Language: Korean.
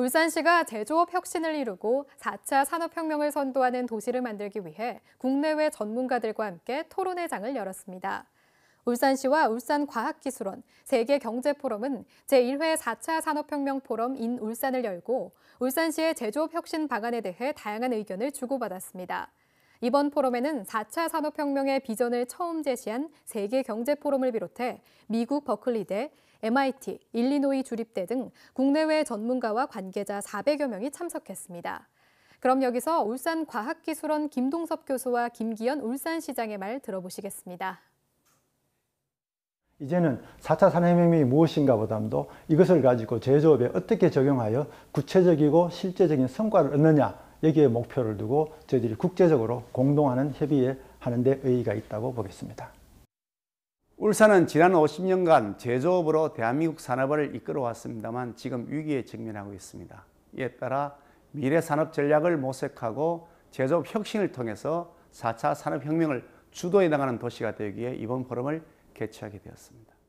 울산시가 제조업 혁신을 이루고 4차 산업혁명을 선도하는 도시를 만들기 위해 국내외 전문가들과 함께 토론회장을 열었습니다. 울산시와 울산과학기술원, 세계경제포럼은 제1회 4차 산업혁명 포럼 인 울산을 열고 울산시의 제조업 혁신 방안에 대해 다양한 의견을 주고받았습니다. 이번 포럼에는 4차 산업혁명의 비전을 처음 제시한 세계 경제 포럼을 비롯해 미국 버클리대, MIT, 일리노이 주립대 등 국내외 전문가와 관계자 400여 명이 참석했습니다. 그럼 여기서 울산과학기술원 김동섭 교수와 김기현 울산시장의 말 들어보시겠습니다. 이제는 4차 산업혁명이 무엇인가 보담도 이것을 가지고 제조업에 어떻게 적용하여 구체적이고 실제적인 성과를 얻느냐 여기에 목표를 두고 저희들이 국제적으로 공동하는 협의에 하는 데 의의가 있다고 보겠습니다. 울산은 지난 50년간 제조업으로 대한민국 산업을 이끌어왔습니다만 지금 위기에 직면하고 있습니다. 이에 따라 미래 산업 전략을 모색하고 제조업 혁신을 통해서 4차 산업혁명을 주도해 나가는 도시가 되기에 이번 포럼을 개최하게 되었습니다.